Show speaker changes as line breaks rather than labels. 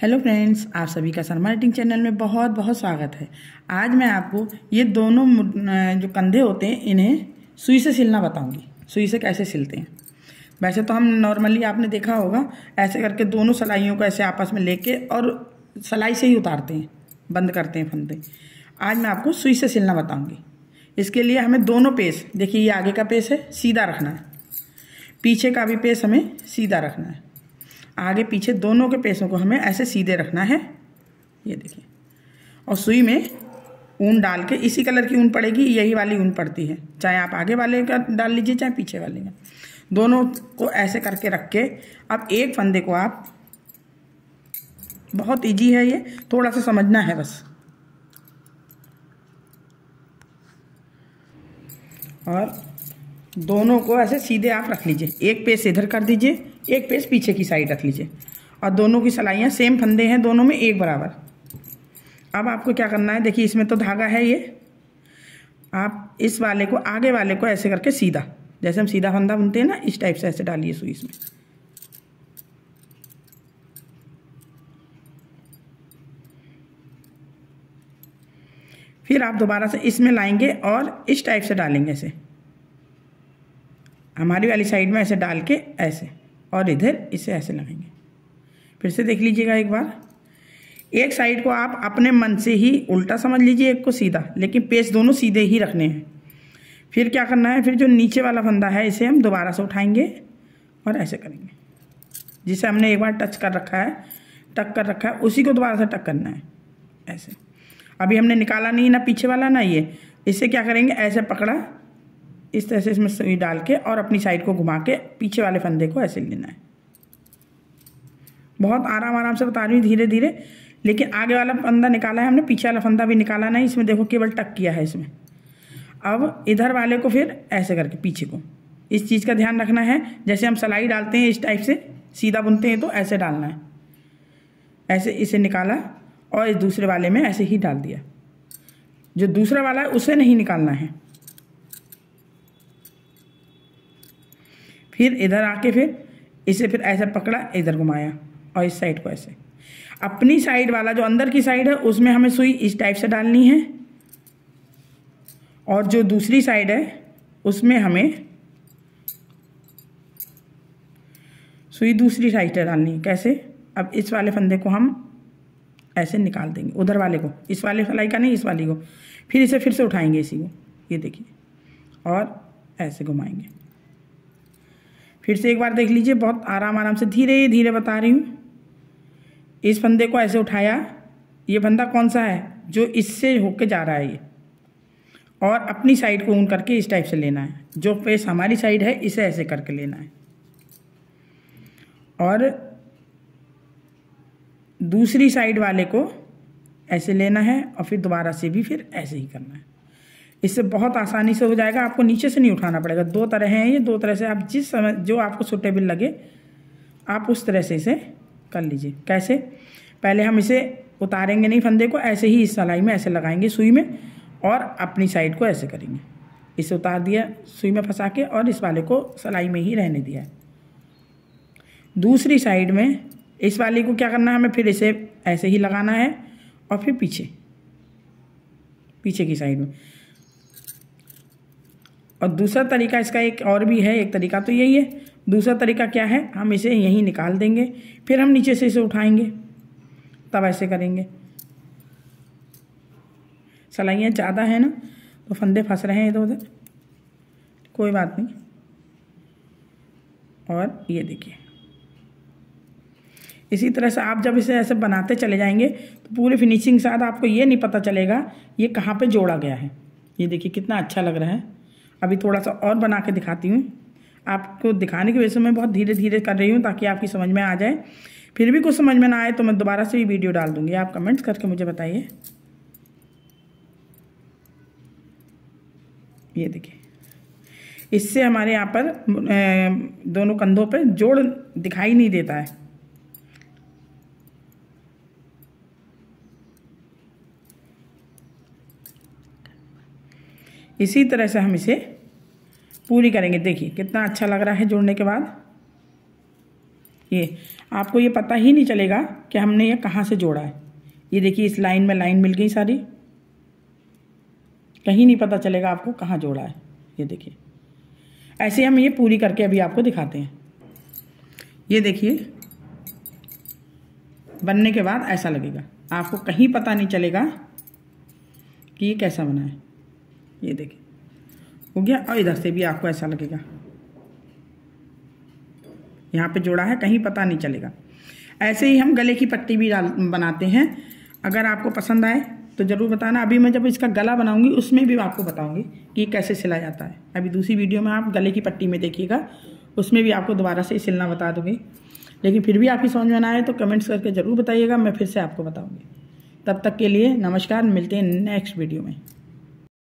hello friends आप सभी का शर्मा राइटिंग चैनल में बहुत बहुत स्वागत है आज मैं आपको ये दोनों जो कंधे होते हैं इन्हें सुई से सिलना बताऊंगी सुई से कैसे सिलते हैं वैसे तो हम नॉर्मली आपने देखा होगा ऐसे करके दोनों सलाइयों को ऐसे आपस में लेके और सलाई से ही उतारते हैं बंद करते हैं फंदे आज मैं आपको सुई से सिलना बताऊँगी इसके लिए हमें दोनों पेस देखिए ये आगे का पेस है सीधा रखना है पीछे का भी पेस हमें सीधा रखना है आगे पीछे दोनों के पैसों को हमें ऐसे सीधे रखना है ये देखिए और सुई में ऊन डाल के इसी कलर की ऊन पड़ेगी यही वाली ऊन पड़ती है चाहे आप आगे वाले का डाल लीजिए चाहे पीछे वाले का दोनों को ऐसे करके रख के अब एक फंदे को आप बहुत इजी है ये थोड़ा सा समझना है बस और दोनों को ऐसे सीधे आप रख लीजिए एक पेस इधर कर दीजिए एक पेस पीछे की साइड रख लीजिए और दोनों की सलाइयाँ सेम फंदे हैं दोनों में एक बराबर अब आपको क्या करना है देखिए इसमें तो धागा है ये आप इस वाले को आगे वाले को ऐसे करके सीधा जैसे हम सीधा फंदा बुनते हैं ना इस टाइप से ऐसे डालिए सुई इसमें फिर आप दोबारा से इसमें लाएंगे और इस टाइप से डालेंगे इसे हमारी वाली साइड में ऐसे डाल के ऐसे और इधर इसे ऐसे लगाएंगे फिर से देख लीजिएगा एक बार एक साइड को आप अपने मन से ही उल्टा समझ लीजिए एक को सीधा लेकिन पेस दोनों सीधे ही रखने हैं फिर क्या करना है फिर जो नीचे वाला फंदा है इसे हम दोबारा से उठाएंगे और ऐसे करेंगे जिसे हमने एक बार टच कर रखा है टक कर रखा है उसी को दोबारा से टक करना है ऐसे अभी हमने निकाला नहीं ना पीछे वाला ना ये इसे क्या करेंगे ऐसे पकड़ा इस तरह से इसमें सुई डाल के और अपनी साइड को घुमा के पीछे वाले फंदे को ऐसे लेना है बहुत आराम आराम से बता रही हूँ धीरे धीरे लेकिन आगे वाला फंदा निकाला है हमने पीछे वाला फंदा भी निकाला नहीं इसमें देखो केवल टक किया है इसमें अब इधर वाले को फिर ऐसे करके पीछे को इस चीज़ का ध्यान रखना है जैसे हम सलाई डालते हैं इस टाइप से सीधा बुनते हैं तो ऐसे डालना है ऐसे इसे निकाला और इस दूसरे वाले में ऐसे ही डाल दिया जो दूसरा वाला है उसे नहीं निकालना है फिर इधर आके फिर इसे फिर ऐसे पकड़ा इधर घुमाया और इस साइड को ऐसे अपनी साइड वाला जो अंदर की साइड है उसमें हमें सुई इस टाइप से डालनी है और जो दूसरी साइड है उसमें हमें सुई दूसरी साइड से डालनी है कैसे अब इस वाले फंदे को हम ऐसे निकाल देंगे उधर वाले को इस वाले फलाई का नहीं इस वाली को फिर इसे फिर से उठाएंगे इसी को ये देखिए और ऐसे घुमाएंगे फिर से एक बार देख लीजिए बहुत आराम आराम से धीरे धीरे बता रही हूँ इस फंदे को ऐसे उठाया ये फंदा कौन सा है जो इससे होके जा रहा है ये और अपनी साइड को ऊन करके इस टाइप से लेना है जो फेस हमारी साइड है इसे ऐसे करके लेना है और दूसरी साइड वाले को ऐसे लेना है और फिर दोबारा से भी फिर ऐसे ही करना है इससे बहुत आसानी से हो जाएगा आपको नीचे से नहीं उठाना पड़ेगा दो तरह हैं ये दो तरह से आप जिस समय जो आपको सुटेबल लगे आप उस तरह से इसे कर लीजिए कैसे पहले हम इसे उतारेंगे नहीं फंदे को ऐसे ही इस सलाई में ऐसे लगाएंगे सुई में और अपनी साइड को ऐसे करेंगे इसे उतार दिया सुई में फंसा के और इस वाले को सलाई में ही रहने दिया दूसरी साइड में इस वाले को क्या करना है हमें फिर इसे ऐसे ही लगाना है और फिर पीछे पीछे की साइड में और दूसरा तरीका इसका एक और भी है एक तरीका तो यही है दूसरा तरीका क्या है हम इसे यहीं निकाल देंगे फिर हम नीचे से इसे उठाएंगे तब ऐसे करेंगे सलाइयाँ ज़्यादा हैं ना तो फंदे फंस रहे हैं इधर उधर कोई बात नहीं और ये देखिए इसी तरह से आप जब इसे ऐसे बनाते चले जाएंगे तो पूरे फिनिशिंग के साथ आपको ये नहीं पता चलेगा ये कहाँ पे जोड़ा गया है ये देखिए कितना अच्छा लग रहा है अभी थोड़ा सा और बना के दिखाती हूँ आपको दिखाने की वजह से मैं बहुत धीरे धीरे कर रही हूँ ताकि आपकी समझ में आ जाए फिर भी कुछ समझ में ना आए तो मैं दोबारा से भी वीडियो डाल दूँगी आप कमेंट्स करके मुझे बताइए ये देखिए इससे हमारे यहाँ पर दोनों कंधों पर जोड़ दिखाई नहीं देता है इसी तरह से हम इसे पूरी करेंगे देखिए कितना अच्छा लग रहा है जोड़ने के बाद ये आपको ये पता ही नहीं चलेगा कि हमने ये कहाँ से जोड़ा है ये देखिए इस लाइन में लाइन मिल गई सारी कहीं नहीं पता चलेगा आपको कहाँ जोड़ा है ये देखिए ऐसे हम ये पूरी करके अभी आपको दिखाते हैं ये देखिए बनने के बाद ऐसा लगेगा आपको कहीं पता नहीं चलेगा कि ये कैसा बना है ये देखिए हो गया और इधर से भी आपको ऐसा लगेगा यहाँ पे जोड़ा है कहीं पता नहीं चलेगा ऐसे ही हम गले की पट्टी भी डाल बनाते हैं अगर आपको पसंद आए तो ज़रूर बताना अभी मैं जब इसका गला बनाऊंगी उसमें भी आपको बताऊंगी कि कैसे सिला जाता है अभी दूसरी वीडियो में आप गले की पट्टी में देखिएगा उसमें भी आपको दोबारा से सिलना बता दूंगी लेकिन फिर भी आपकी समझ में ना आए तो कमेंट्स करके ज़रूर बताइएगा मैं फिर से आपको बताऊँगी तब तक के लिए नमस्कार मिलते हैं नेक्स्ट वीडियो में